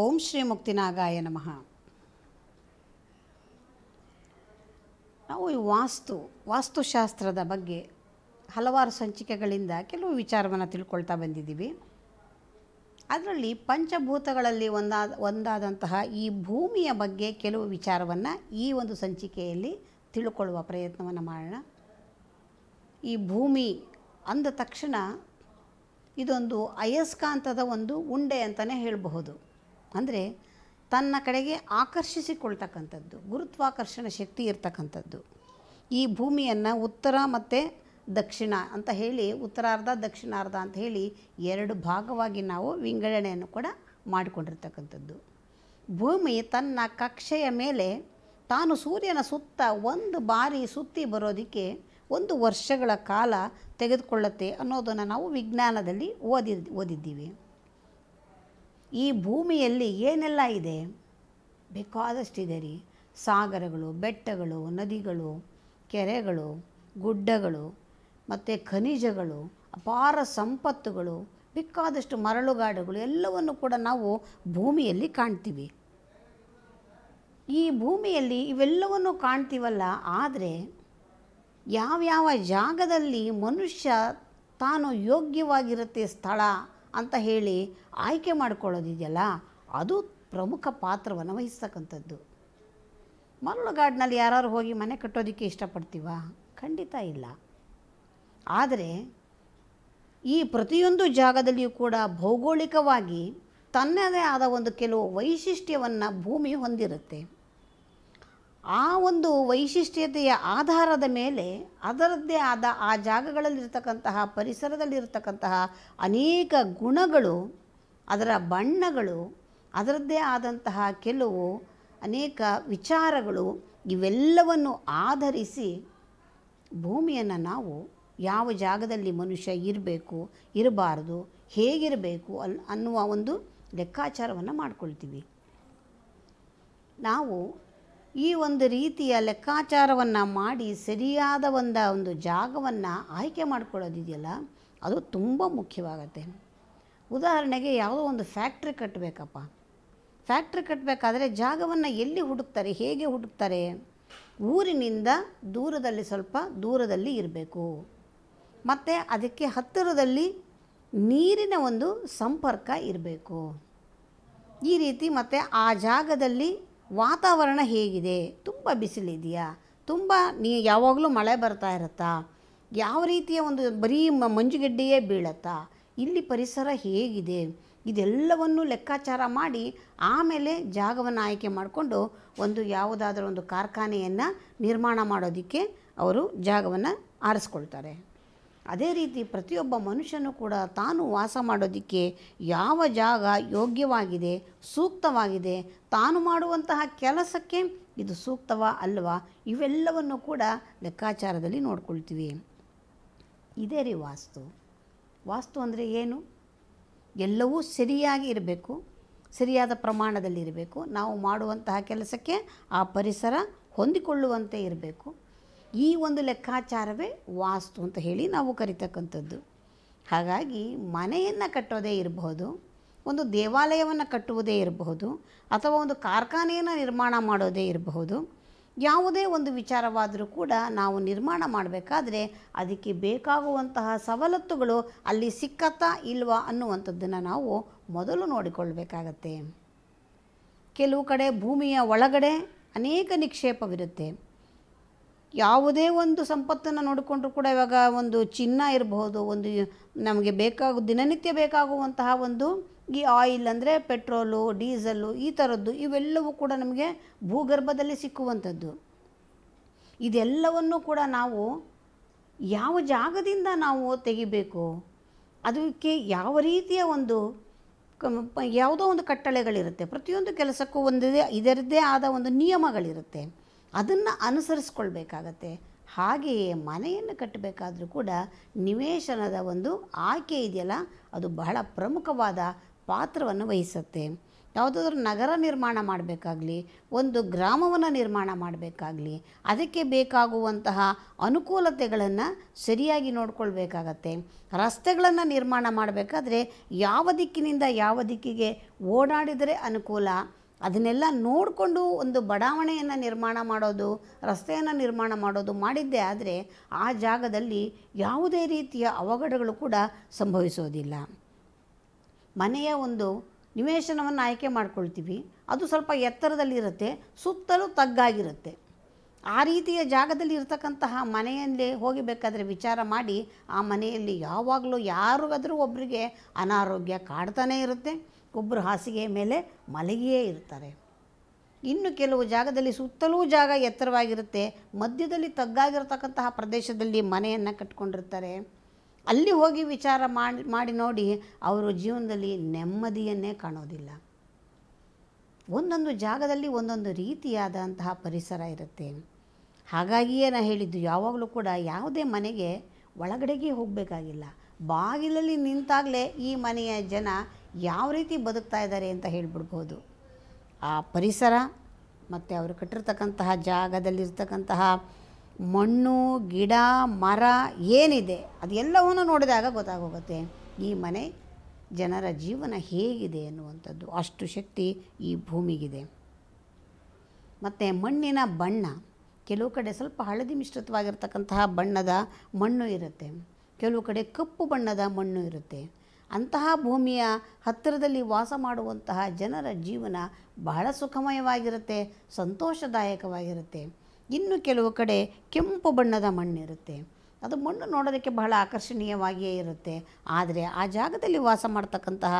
ಓಂ ಶ್ರೀ ಮುಕ್ತಿನಾಗಾಯ ನಮಃ ನಾವು ಈ ವಾಸ್ತು ವಾಸ್ತುಶಾಸ್ತ್ರದ ಬಗ್ಗೆ ಹಲವಾರು ಸಂಚಿಕೆಗಳಿಂದ ಕೆಲವು ವಿಚಾರವನ್ನು ತಿಳ್ಕೊಳ್ತಾ ಬಂದಿದ್ದೀವಿ ಅದರಲ್ಲಿ ಪಂಚಭೂತಗಳಲ್ಲಿ ಒಂದಾದ ಒಂದಾದಂತಹ ಈ ಭೂಮಿಯ ಬಗ್ಗೆ ಕೆಲವು ವಿಚಾರವನ್ನು ಈ ಒಂದು ಸಂಚಿಕೆಯಲ್ಲಿ ತಿಳ್ಕೊಳ್ಳುವ ಪ್ರಯತ್ನವನ್ನು ಮಾಡೋಣ ಈ ಭೂಮಿ ಅಂದ ತಕ್ಷಣ ಇದೊಂದು ಅಯಸ್ಕಾಂತದ ಒಂದು ಉಂಡೆ ಅಂತಲೇ ಹೇಳಬಹುದು ಅಂದರೆ ತನ್ನ ಕಡೆಗೆ ಆಕರ್ಷಿಸಿಕೊಳ್ತಕ್ಕಂಥದ್ದು ಗುರುತ್ವಾಕರ್ಷಣ ಶಕ್ತಿ ಇರ್ತಕ್ಕಂಥದ್ದು ಈ ಭೂಮಿಯನ್ನು ಉತ್ತರ ಮತ್ತು ದಕ್ಷಿಣ ಅಂತ ಹೇಳಿ ಉತ್ತರಾರ್ಧ ದಕ್ಷಿಣಾರ್ಧ ಅಂತ ಹೇಳಿ ಎರಡು ಭಾಗವಾಗಿ ನಾವು ವಿಂಗಡಣೆಯನ್ನು ಕೂಡ ಮಾಡಿಕೊಂಡಿರ್ತಕ್ಕಂಥದ್ದು ಭೂಮಿ ತನ್ನ ಕಕ್ಷೆಯ ಮೇಲೆ ತಾನು ಸೂರ್ಯನ ಸುತ್ತ ಒಂದು ಬಾರಿ ಸುತ್ತಿ ಬರೋದಕ್ಕೆ ಒಂದು ವರ್ಷಗಳ ಕಾಲ ತೆಗೆದುಕೊಳ್ಳುತ್ತೆ ಅನ್ನೋದನ್ನು ನಾವು ವಿಜ್ಞಾನದಲ್ಲಿ ಓದಿ ಓದಿದ್ದೀವಿ ಈ ಭೂಮಿಯಲ್ಲಿ ಏನೆಲ್ಲ ಇದೆ ಬೇಕಾದಷ್ಟಿದೆ ರೀ ಸಾಗರಗಳು ಬೆಟ್ಟಗಳು ನದಿಗಳು ಕೆರೆಗಳು ಗುಡ್ಡಗಳು ಮತ್ತು ಖನಿಜಗಳು ಅಪಾರ ಸಂಪತ್ತುಗಳು ಬೇಕಾದಷ್ಟು ಮರಳುಗಾಡುಗಳು ಎಲ್ಲವನ್ನು ಕೂಡ ನಾವು ಭೂಮಿಯಲ್ಲಿ ಕಾಣ್ತೀವಿ ಈ ಭೂಮಿಯಲ್ಲಿ ಇವೆಲ್ಲವನ್ನು ಕಾಣ್ತೀವಲ್ಲ ಆದರೆ ಯಾವ್ಯಾವ ಜಾಗದಲ್ಲಿ ಮನುಷ್ಯ ತಾನು ಯೋಗ್ಯವಾಗಿರುತ್ತೆ ಸ್ಥಳ ಅಂತ ಹೇಳಿ ಆಯ್ಕೆ ಮಾಡ್ಕೊಳ್ಳೋದಿದೆಯಲ್ಲ ಅದು ಪ್ರಮುಖ ಪಾತ್ರವನ್ನು ವಹಿಸ್ತಕ್ಕಂಥದ್ದು ಮರಳುಗಾಡಿನಲ್ಲಿ ಯಾರು ಹೋಗಿ ಮನೆ ಕಟ್ಟೋದಕ್ಕೆ ಇಷ್ಟಪಡ್ತೀವ ಖಂಡಿತ ಇಲ್ಲ ಆದರೆ ಈ ಪ್ರತಿಯೊಂದು ಜಾಗದಲ್ಲಿಯೂ ಕೂಡ ಭೌಗೋಳಿಕವಾಗಿ ತನ್ನದೇ ಆದ ಒಂದು ಕೆಲವು ವೈಶಿಷ್ಟ್ಯವನ್ನು ಭೂಮಿ ಹೊಂದಿರುತ್ತೆ ಆ ಒಂದು ವೈಶಿಷ್ಟ್ಯತೆಯ ಆಧಾರದ ಮೇಲೆ ಅದರದ್ದೇ ಆದ ಆ ಜಾಗಗಳಲ್ಲಿರ್ತಕ್ಕಂತಹ ಪರಿಸರದಲ್ಲಿರ್ತಕ್ಕಂತಹ ಅನೇಕ ಗುಣಗಳು ಅದರ ಬಣ್ಣಗಳು ಅದರದ್ದೇ ಆದಂತಹ ಕೆಲವು ಅನೇಕ ವಿಚಾರಗಳು ಇವೆಲ್ಲವನ್ನು ಆಧರಿಸಿ ಭೂಮಿಯನ್ನು ನಾವು ಯಾವ ಜಾಗದಲ್ಲಿ ಮನುಷ್ಯ ಇರಬೇಕು ಇರಬಾರ್ದು ಹೇಗಿರಬೇಕು ಅಲ್ ಅನ್ನುವ ಒಂದು ಲೆಕ್ಕಾಚಾರವನ್ನು ಮಾಡ್ಕೊಳ್ತೀವಿ ನಾವು ಈ ಒಂದು ರೀತಿಯ ಲೆಕ್ಕಾಚಾರವನ್ನು ಮಾಡಿ ಸರಿಯಾದ ಒಂದು ಒಂದು ಜಾಗವನ್ನು ಆಯ್ಕೆ ಮಾಡಿಕೊಳ್ಳೋದಿದೆಯಲ್ಲ ಅದು ತುಂಬ ಮುಖ್ಯವಾಗತ್ತೆ ಉದಾಹರಣೆಗೆ ಯಾವುದೋ ಒಂದು ಫ್ಯಾಕ್ಟ್ರಿ ಕಟ್ಟಬೇಕಪ್ಪ ಫ್ಯಾಕ್ಟ್ರಿ ಕಟ್ಟಬೇಕಾದ್ರೆ ಜಾಗವನ್ನು ಎಲ್ಲಿ ಹುಡುಕ್ತಾರೆ ಹೇಗೆ ಹುಡುಕ್ತಾರೆ ಊರಿನಿಂದ ದೂರದಲ್ಲಿ ಸ್ವಲ್ಪ ದೂರದಲ್ಲಿ ಇರಬೇಕು ಮತ್ತು ಅದಕ್ಕೆ ಹತ್ತಿರದಲ್ಲಿ ನೀರಿನ ಒಂದು ಸಂಪರ್ಕ ಇರಬೇಕು ಈ ರೀತಿ ಮತ್ತು ಆ ಜಾಗದಲ್ಲಿ ವಾತಾವರಣ ಹೇಗಿದೆ ತುಂಬ ಬಿಸಿಲಿದೆಯಾ ತುಂಬ ನೀ ಯಾವಾಗಲೂ ಮಳೆ ಬರ್ತಾ ಇರುತ್ತಾ ಯಾವ ರೀತಿಯ ಒಂದು ಬರೀ ಮಂಜುಗಡ್ಡೆಯೇ ಬೀಳತ್ತಾ ಇಲ್ಲಿ ಪರಿಸರ ಹೇಗಿದೆ ಇದೆಲ್ಲವನ್ನು ಲೆಕ್ಕಾಚಾರ ಮಾಡಿ ಆಮೇಲೆ ಜಾಗವನ್ನು ಆಯ್ಕೆ ಮಾಡಿಕೊಂಡು ಒಂದು ಯಾವುದಾದ್ರೂ ಒಂದು ಕಾರ್ಖಾನೆಯನ್ನು ನಿರ್ಮಾಣ ಮಾಡೋದಕ್ಕೆ ಅವರು ಜಾಗವನ್ನು ಆರಿಸ್ಕೊಳ್ತಾರೆ ಅದೇ ರೀತಿ ಪ್ರತಿಯೊಬ್ಬ ಮನುಷ್ಯನು ಕೂಡ ತಾನು ವಾಸ ಮಾಡೋದಕ್ಕೆ ಯಾವ ಜಾಗ ಯೋಗ್ಯವಾಗಿದೆ ಸೂಕ್ತವಾಗಿದೆ ತಾನು ಮಾಡುವಂತಹ ಕೆಲಸಕ್ಕೆ ಇದು ಸೂಕ್ತವಾ ಅಲ್ವಾ ಇವೆಲ್ಲವನ್ನು ಕೂಡ ಲೆಕ್ಕಾಚಾರದಲ್ಲಿ ನೋಡ್ಕೊಳ್ತೀವಿ ಇದೇ ರೀ ವಾಸ್ತು ವಾಸ್ತು ಅಂದರೆ ಏನು ಎಲ್ಲವೂ ಸರಿಯಾಗಿ ಇರಬೇಕು ಸರಿಯಾದ ಪ್ರಮಾಣದಲ್ಲಿ ಇರಬೇಕು ನಾವು ಮಾಡುವಂತಹ ಕೆಲಸಕ್ಕೆ ಆ ಪರಿಸರ ಹೊಂದಿಕೊಳ್ಳುವಂತೆ ಇರಬೇಕು ಈ ಒಂದು ಲೆಕ್ಕಾಚಾರವೇ ವಾಸ್ತು ಅಂತ ಹೇಳಿ ನಾವು ಕರಿತಕ್ಕಂಥದ್ದು ಹಾಗಾಗಿ ಮನೆಯನ್ನು ಕಟ್ಟೋದೇ ಇರಬಹುದು ಒಂದು ದೇವಾಲಯವನ್ನು ಕಟ್ಟುವುದೇ ಇರಬಹುದು ಅಥವಾ ಒಂದು ಕಾರ್ಖಾನೆಯನ್ನು ನಿರ್ಮಾಣ ಮಾಡೋದೇ ಇರಬಹುದು ಯಾವುದೇ ಒಂದು ವಿಚಾರವಾದರೂ ಕೂಡ ನಾವು ನಿರ್ಮಾಣ ಮಾಡಬೇಕಾದ್ರೆ ಅದಕ್ಕೆ ಬೇಕಾಗುವಂತಹ ಸವಲತ್ತುಗಳು ಅಲ್ಲಿ ಸಿಕ್ಕತ್ತಾ ಇಲ್ವಾ ಅನ್ನುವಂಥದ್ದನ್ನು ನಾವು ಮೊದಲು ನೋಡಿಕೊಳ್ಳಬೇಕಾಗತ್ತೆ ಕೆಲವು ಕಡೆ ಭೂಮಿಯ ಒಳಗಡೆ ಅನೇಕ ನಿಕ್ಷೇಪವಿರುತ್ತೆ ಯಾವುದೇ ಒಂದು ಸಂಪತ್ತನ್ನು ನೋಡಿಕೊಂಡ್ರೂ ಕೂಡ ಇವಾಗ ಒಂದು ಚಿನ್ನ ಇರಬಹುದು ಒಂದು ನಮಗೆ ಬೇಕಾಗೋ ದಿನನಿತ್ಯ ಬೇಕಾಗುವಂತಹ ಒಂದು ಈ ಆಯಿಲ್ ಅಂದರೆ ಪೆಟ್ರೋಲು ಡೀಸಲ್ಲು ಈ ಥರದ್ದು ಇವೆಲ್ಲವೂ ಕೂಡ ನಮಗೆ ಭೂಗರ್ಭದಲ್ಲಿ ಸಿಕ್ಕುವಂಥದ್ದು ಇದೆಲ್ಲವನ್ನು ಕೂಡ ನಾವು ಯಾವ ಜಾಗದಿಂದ ನಾವು ತೆಗಿಬೇಕು ಅದಕ್ಕೆ ಯಾವ ರೀತಿಯ ಒಂದು ಯಾವುದೋ ಒಂದು ಕಟ್ಟಳೆಗಳಿರುತ್ತೆ ಪ್ರತಿಯೊಂದು ಕೆಲಸಕ್ಕೂ ಒಂದಿದೆ ಇದರದ್ದೇ ಆದ ಒಂದು ನಿಯಮಗಳಿರುತ್ತೆ ಅದನ್ನು ಅನುಸರಿಸ್ಕೊಳ್ಬೇಕಾಗತ್ತೆ ಹಾಗೆಯೇ ಮನೆಯನ್ನು ಕಟ್ಟಬೇಕಾದರೂ ಕೂಡ ನಿವೇಶನದ ಒಂದು ಆಯ್ಕೆ ಇದೆಯಲ್ಲ ಅದು ಬಹಳ ಪ್ರಮುಖವಾದ ಪಾತ್ರವನ್ನು ವಹಿಸುತ್ತೆ ಯಾವುದಾದ್ರೂ ನಗರ ನಿರ್ಮಾಣ ಮಾಡಬೇಕಾಗಲಿ ಒಂದು ಗ್ರಾಮವನ್ನು ನಿರ್ಮಾಣ ಮಾಡಬೇಕಾಗಲಿ ಅದಕ್ಕೆ ಬೇಕಾಗುವಂತಹ ಅನುಕೂಲತೆಗಳನ್ನು ಸರಿಯಾಗಿ ನೋಡ್ಕೊಳ್ಬೇಕಾಗತ್ತೆ ರಸ್ತೆಗಳನ್ನು ನಿರ್ಮಾಣ ಮಾಡಬೇಕಾದ್ರೆ ಯಾವ ದಿಕ್ಕಿನಿಂದ ಯಾವ ದಿಕ್ಕಿಗೆ ಓಡಾಡಿದರೆ ಅನುಕೂಲ ಅದನ್ನೆಲ್ಲ ನೋಡಿಕೊಂಡು ಒಂದು ಬಡಾವಣೆಯನ್ನು ನಿರ್ಮಾಣ ಮಾಡೋದು ರಸ್ತೆಯನ್ನು ನಿರ್ಮಾಣ ಮಾಡೋದು ಮಾಡಿದ್ದೇ ಆದರೆ ಆ ಜಾಗದಲ್ಲಿ ಯಾವುದೇ ರೀತಿಯ ಅವಘಡಗಳು ಕೂಡ ಸಂಭವಿಸೋದಿಲ್ಲ ಮನೆಯ ಒಂದು ನಿವೇಶನವನ್ನು ಆಯ್ಕೆ ಮಾಡ್ಕೊಳ್ತೀವಿ ಅದು ಸ್ವಲ್ಪ ಎತ್ತರದಲ್ಲಿರುತ್ತೆ ಸುತ್ತಲೂ ತಗ್ಗಾಗಿರುತ್ತೆ ಆ ರೀತಿಯ ಜಾಗದಲ್ಲಿ ಇರತಕ್ಕಂತಹ ಮನೆಯಲ್ಲೇ ಹೋಗಿಬೇಕಾದರೆ ವಿಚಾರ ಮಾಡಿ ಆ ಮನೆಯಲ್ಲಿ ಯಾವಾಗಲೂ ಯಾರಿಗಾದರೂ ಒಬ್ಬರಿಗೆ ಅನಾರೋಗ್ಯ ಕಾಡ್ತಾನೇ ಇರುತ್ತೆ ಒಬ್ಬರು ಹಾಸಿಗೆಯ ಮೇಲೆ ಮಲಗಿಯೇ ಇರ್ತಾರೆ ಇನ್ನು ಕೆಲವು ಜಾಗದಲ್ಲಿ ಸುತ್ತಲೂ ಜಾಗ ಎತ್ತರವಾಗಿರುತ್ತೆ ಮಧ್ಯದಲ್ಲಿ ತಗ್ಗಾಗಿರ್ತಕ್ಕಂತಹ ಪ್ರದೇಶದಲ್ಲಿ ಮನೆಯನ್ನು ಕಟ್ಕೊಂಡಿರ್ತಾರೆ ಅಲ್ಲಿ ಹೋಗಿ ವಿಚಾರ ಮಾಡಿ ಮಾಡಿ ನೋಡಿ ಅವರು ಜೀವನದಲ್ಲಿ ನೆಮ್ಮದಿಯನ್ನೇ ಕಾಣೋದಿಲ್ಲ ಒಂದೊಂದು ಜಾಗದಲ್ಲಿ ಒಂದೊಂದು ರೀತಿಯಾದಂತಹ ಪರಿಸರ ಇರುತ್ತೆ ಹಾಗಾಗಿಯೇ ನಾನು ಹೇಳಿದ್ದು ಯಾವಾಗಲೂ ಕೂಡ ಯಾವುದೇ ಮನೆಗೆ ಒಳಗಡೆಗೆ ಹೋಗಬೇಕಾಗಿಲ್ಲ ಬಾಗಿಲಲ್ಲಿ ನಿಂತಾಗಲೇ ಈ ಮನೆಯ ಜನ ಯಾವ ರೀತಿ ಬದುಕ್ತಾ ಇದ್ದಾರೆ ಅಂತ ಹೇಳಿಬಿಡ್ಬೋದು ಆ ಪರಿಸರ ಮತ್ತು ಅವರು ಕಟ್ಟಿರ್ತಕ್ಕಂತಹ ಜಾಗದಲ್ಲಿರ್ತಕ್ಕಂತಹ ಮಣ್ಣು ಗಿಡ ಮರ ಏನಿದೆ ಅದೆಲ್ಲವನ್ನೂ ನೋಡಿದಾಗ ಗೊತ್ತಾಗೋಗುತ್ತೆ ಈ ಮನೆ ಜನರ ಜೀವನ ಹೇಗಿದೆ ಅನ್ನುವಂಥದ್ದು ಅಷ್ಟು ಶಕ್ತಿ ಈ ಭೂಮಿಗಿದೆ ಮತ್ತು ಮಣ್ಣಿನ ಬಣ್ಣ ಕೆಲವು ಕಡೆ ಸ್ವಲ್ಪ ಹಳದಿ ಮಿಶ್ರಿತವಾಗಿರ್ತಕ್ಕಂತಹ ಬಣ್ಣದ ಮಣ್ಣು ಇರುತ್ತೆ ಕೆಲವು ಕಡೆ ಕಪ್ಪು ಬಣ್ಣದ ಮಣ್ಣು ಇರುತ್ತೆ ಅಂತಹ ಭೂಮಿಯ ಹತ್ತಿರದಲ್ಲಿ ವಾಸ ಮಾಡುವಂತಹ ಜನರ ಜೀವನ ಬಹಳ ಸುಖಮಯವಾಗಿರುತ್ತೆ ಸಂತೋಷದಾಯಕವಾಗಿರುತ್ತೆ ಇನ್ನು ಕೆಲವು ಕಡೆ ಕೆಂಪು ಬಣ್ಣದ ಮಣ್ಣಿರುತ್ತೆ ಅದು ಮಣ್ಣು ನೋಡೋದಕ್ಕೆ ಬಹಳ ಆಕರ್ಷಣೀಯವಾಗಿಯೇ ಇರುತ್ತೆ ಆದರೆ ಆ ಜಾಗದಲ್ಲಿ ವಾಸ ಮಾಡ್ತಕ್ಕಂತಹ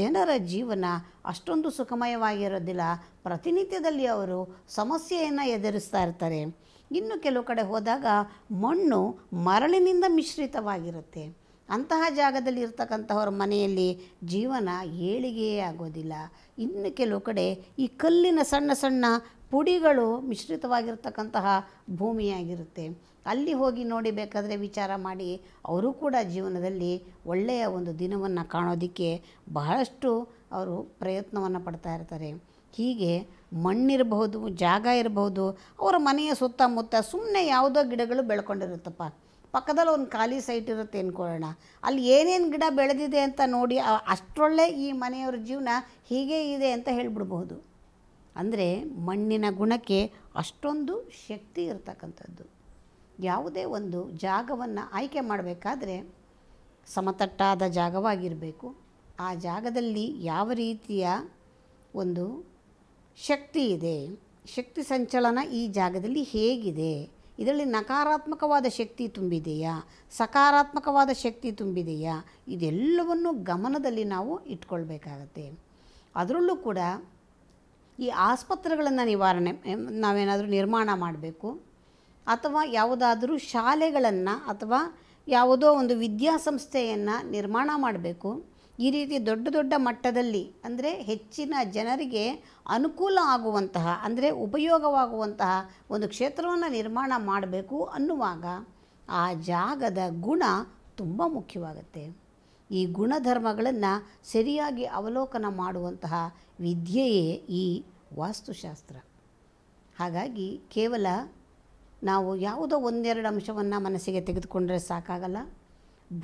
ಜನರ ಜೀವನ ಅಷ್ಟೊಂದು ಸುಖಮಯವಾಗಿರೋದಿಲ್ಲ ಪ್ರತಿನಿತ್ಯದಲ್ಲಿ ಅವರು ಸಮಸ್ಯೆಯನ್ನು ಎದುರಿಸ್ತಾ ಇರ್ತಾರೆ ಇನ್ನು ಕೆಲವು ಕಡೆ ಹೋದಾಗ ಮಣ್ಣು ಮರಳಿನಿಂದ ಮಿಶ್ರಿತವಾಗಿರುತ್ತೆ ಅಂತಹ ಜಾಗದಲ್ಲಿ ಇರ್ತಕ್ಕಂಥವ್ರ ಮನೆಯಲ್ಲಿ ಜೀವನ ಏಳಿಗೆಯೇ ಆಗೋದಿಲ್ಲ ಇನ್ನು ಕೆಲವು ಕಡೆ ಈ ಕಲ್ಲಿನ ಸಣ್ಣ ಸಣ್ಣ ಪುಡಿಗಳು ಮಿಶ್ರಿತವಾಗಿರ್ತಕ್ಕಂತಹ ಭೂಮಿಯಾಗಿರುತ್ತೆ ಅಲ್ಲಿ ಹೋಗಿ ನೋಡಿಬೇಕಾದರೆ ವಿಚಾರ ಮಾಡಿ ಅವರು ಕೂಡ ಜೀವನದಲ್ಲಿ ಒಳ್ಳೆಯ ಒಂದು ದಿನವನ್ನು ಕಾಣೋದಕ್ಕೆ ಬಹಳಷ್ಟು ಅವರು ಪ್ರಯತ್ನವನ್ನು ಪಡ್ತಾ ಇರ್ತಾರೆ ಹೀಗೆ ಮಣ್ಣಿರಬಹುದು ಜಾಗ ಇರಬಹುದು ಅವರ ಮನೆಯ ಸುತ್ತಮುತ್ತ ಸುಮ್ಮನೆ ಯಾವುದೋ ಗಿಡಗಳು ಬೆಳ್ಕೊಂಡಿರುತ್ತಪ್ಪ ಪಕ್ಕದಲ್ಲಿ ಒಂದು ಖಾಲಿ ಸೈಟ್ ಇರುತ್ತೆ ಅಂದ್ಕೊಳ್ಳೋಣ ಅಲ್ಲಿ ಏನೇನು ಗಿಡ ಬೆಳೆದಿದೆ ಅಂತ ನೋಡಿ ಅಷ್ಟರೊಳ್ಳೆ ಈ ಮನೆಯವ್ರ ಜೀವನ ಹೀಗೆ ಇದೆ ಅಂತ ಹೇಳಿಬಿಡ್ಬಹುದು ಅಂದರೆ ಮಣ್ಣಿನ ಗುಣಕ್ಕೆ ಅಷ್ಟೊಂದು ಶಕ್ತಿ ಇರತಕ್ಕಂಥದ್ದು ಯಾವುದೇ ಒಂದು ಜಾಗವನ್ನು ಆಯ್ಕೆ ಮಾಡಬೇಕಾದ್ರೆ ಸಮತಟ್ಟಾದ ಜಾಗವಾಗಿರಬೇಕು ಆ ಜಾಗದಲ್ಲಿ ಯಾವ ರೀತಿಯ ಒಂದು ಶಕ್ತಿ ಇದೆ ಶಕ್ತಿ ಸಂಚಲನ ಈ ಜಾಗದಲ್ಲಿ ಹೇಗಿದೆ ಇದರಲ್ಲಿ ನಕಾರಾತ್ಮಕವಾದ ಶಕ್ತಿ ತುಂಬಿದೆಯಾ ಸಕಾರಾತ್ಮಕವಾದ ಶಕ್ತಿ ತುಂಬಿದೆಯಾ ಇದೆಲ್ಲವನ್ನು ಗಮನದಲ್ಲಿ ನಾವು ಇಟ್ಕೊಳ್ಬೇಕಾಗತ್ತೆ ಅದರಲ್ಲೂ ಕೂಡ ಈ ಆಸ್ಪತ್ರೆಗಳನ್ನು ನಿವಾರಣೆ ನಾವೇನಾದರೂ ನಿರ್ಮಾಣ ಮಾಡಬೇಕು ಅಥವಾ ಯಾವುದಾದರೂ ಶಾಲೆಗಳನ್ನು ಅಥವಾ ಯಾವುದೋ ಒಂದು ವಿದ್ಯಾಸಂಸ್ಥೆಯನ್ನು ನಿರ್ಮಾಣ ಮಾಡಬೇಕು ಈ ರೀತಿ ದೊಡ್ಡ ದೊಡ್ಡ ಮಟ್ಟದಲ್ಲಿ ಅಂದರೆ ಹೆಚ್ಚಿನ ಜನರಿಗೆ ಅನುಕೂಲ ಆಗುವಂತಹ ಅಂದರೆ ಉಪಯೋಗವಾಗುವಂತಹ ಒಂದು ಕ್ಷೇತ್ರವನ್ನು ನಿರ್ಮಾಣ ಮಾಡಬೇಕು ಅನ್ನುವಾಗ ಆ ಜಾಗದ ಗುಣ ತುಂಬ ಮುಖ್ಯವಾಗುತ್ತೆ ಈ ಗುಣಧರ್ಮಗಳನ್ನು ಸರಿಯಾಗಿ ಅವಲೋಕನ ಮಾಡುವಂತಹ ವಿದ್ಯೆಯೇ ಈ ವಾಸ್ತುಶಾಸ್ತ್ರ ಹಾಗಾಗಿ ಕೇವಲ ನಾವು ಯಾವುದೋ ಒಂದೆರಡು ಅಂಶವನ್ನು ಮನಸ್ಸಿಗೆ ತೆಗೆದುಕೊಂಡ್ರೆ ಸಾಕಾಗಲ್ಲ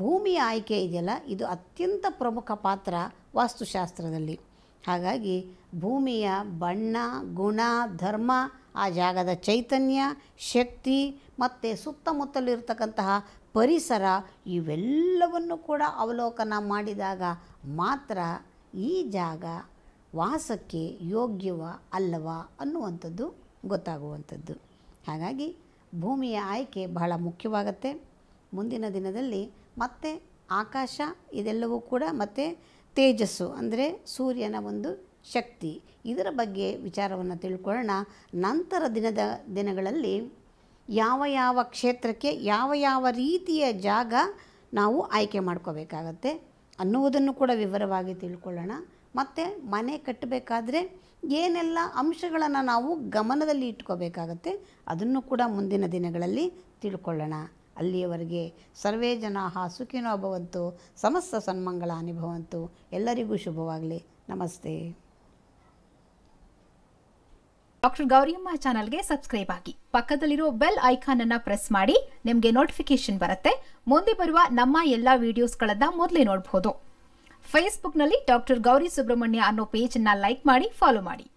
ಭೂಮಿ ಆಯ್ಕೆ ಇದೆಯಲ್ಲ ಇದು ಅತ್ಯಂತ ಪ್ರಮುಖ ಪಾತ್ರ ವಾಸ್ತುಶಾಸ್ತ್ರದಲ್ಲಿ ಹಾಗಾಗಿ ಭೂಮಿಯ ಬಣ್ಣ ಗುಣ ಧರ್ಮ ಆ ಜಾಗದ ಚೈತನ್ಯ ಶಕ್ತಿ ಮತ್ತು ಸುತ್ತಮುತ್ತಲಿರ್ತಕ್ಕಂತಹ ಪರಿಸರ ಇವೆಲ್ಲವನ್ನು ಕೂಡ ಅವಲೋಕನ ಮಾಡಿದಾಗ ಮಾತ್ರ ಈ ಜಾಗ ವಾಸಕ್ಕೆ ಯೋಗ್ಯವ ಅಲ್ಲವ ಅನ್ನುವಂಥದ್ದು ಗೊತ್ತಾಗುವಂಥದ್ದು ಹಾಗಾಗಿ ಭೂಮಿಯ ಆಯ್ಕೆ ಬಹಳ ಮುಖ್ಯವಾಗತ್ತೆ ಮುಂದಿನ ದಿನದಲ್ಲಿ ಮತ್ತು ಆಕಾಶ ಇದೆಲ್ಲವೂ ಕೂಡ ಮತ್ತು ತೇಜಸ್ಸು ಅಂದರೆ ಸೂರ್ಯನ ಒಂದು ಶಕ್ತಿ ಇದರ ಬಗ್ಗೆ ವಿಚಾರವನ್ನು ತಿಳ್ಕೊಳ್ಳೋಣ ನಂತರ ದಿನದ ದಿನಗಳಲ್ಲಿ ಯಾವ ಯಾವ ಕ್ಷೇತ್ರಕ್ಕೆ ಯಾವ ಯಾವ ರೀತಿಯ ಜಾಗ ನಾವು ಆಯ್ಕೆ ಮಾಡ್ಕೋಬೇಕಾಗತ್ತೆ ಅನ್ನುವುದನ್ನು ಕೂಡ ವಿವರವಾಗಿ ತಿಳ್ಕೊಳ್ಳೋಣ ಮತ್ತು ಮನೆ ಕಟ್ಟಬೇಕಾದ್ರೆ ಏನೆಲ್ಲ ಅಂಶಗಳನ್ನು ನಾವು ಗಮನದಲ್ಲಿ ಇಟ್ಕೋಬೇಕಾಗತ್ತೆ ಅದನ್ನು ಕೂಡ ಮುಂದಿನ ದಿನಗಳಲ್ಲಿ ತಿಳ್ಕೊಳ್ಳೋಣ ಅಲ್ಲಿಯವರೆಗೆ ಸರ್ವೇ ಜನ ಸುಖಿನೋ ಭವಂತು ಸಮಸ್ತ ಸನ್ಮಂಗಳ ಅನುಭವಂತು ಎಲ್ಲರಿಗೂ ಶುಭವಾಗಲಿ ನಮಸ್ತೆ ಡಾಕ್ಟರ್ ಗೌರಿಯಮ್ಮ ಚಾನಲ್ಗೆ ಸಬ್ಸ್ಕ್ರೈಬ್ ಆಗಿ ಪಕ್ಕದಲ್ಲಿರೋ ಬೆಲ್ ಐಕಾನ್ ಅನ್ನ ಪ್ರೆಸ್ ಮಾಡಿ ನಿಮಗೆ ನೋಟಿಫಿಕೇಶನ್ ಬರುತ್ತೆ ಮುಂದೆ ಬರುವ ನಮ್ಮ ಎಲ್ಲ ವಿಡಿಯೋಸ್ಗಳನ್ನ ಮೊದಲೇ ನೋಡಬಹುದು ಫೇಸ್ಬುಕ್ನಲ್ಲಿ ಡಾಕ್ಟರ್ ಗೌರಿ ಸುಬ್ರಹ್ಮಣ್ಯ ಅನ್ನೋ ಪೇಜನ್ನ ಲೈಕ್ ಮಾಡಿ ಫಾಲೋ ಮಾಡಿ